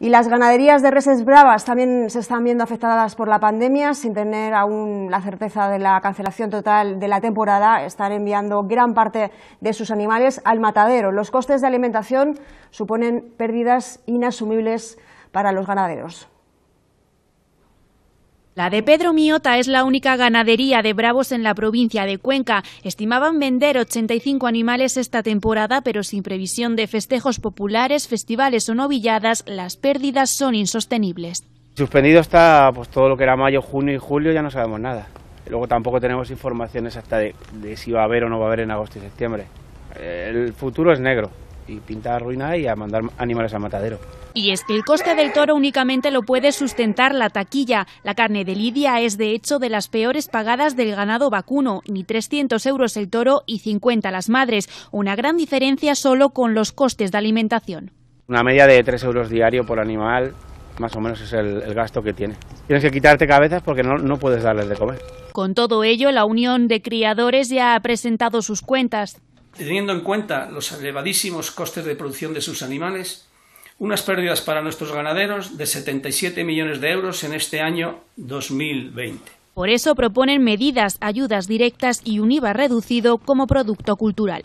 Y las ganaderías de reses bravas también se están viendo afectadas por la pandemia, sin tener aún la certeza de la cancelación total de la temporada, están enviando gran parte de sus animales al matadero. Los costes de alimentación suponen pérdidas inasumibles para los ganaderos. La de Pedro Miota es la única ganadería de bravos en la provincia de Cuenca. Estimaban vender 85 animales esta temporada, pero sin previsión de festejos populares, festivales o novilladas, las pérdidas son insostenibles. Suspendido está pues, todo lo que era mayo, junio y julio, ya no sabemos nada. Luego tampoco tenemos información exacta de si va a haber o no va a haber en agosto y septiembre. El futuro es negro y pintar ruina y a mandar animales al matadero. Y es que el coste del toro únicamente lo puede sustentar la taquilla. La carne de Lidia es de hecho de las peores pagadas del ganado vacuno, ni 300 euros el toro y 50 las madres, una gran diferencia solo con los costes de alimentación. Una media de 3 euros diario por animal, más o menos es el, gasto que tiene. Tienes que quitarte cabezas porque no, no puedes darles de comer. Con todo ello, la Unión de Criadores ya ha presentado sus cuentas teniendo en cuenta los elevadísimos costes de producción de sus animales, unas pérdidas para nuestros ganaderos de 77 millones de euros en este año 2020. Por eso proponen medidas, ayudas directas y un IVA reducido como producto cultural.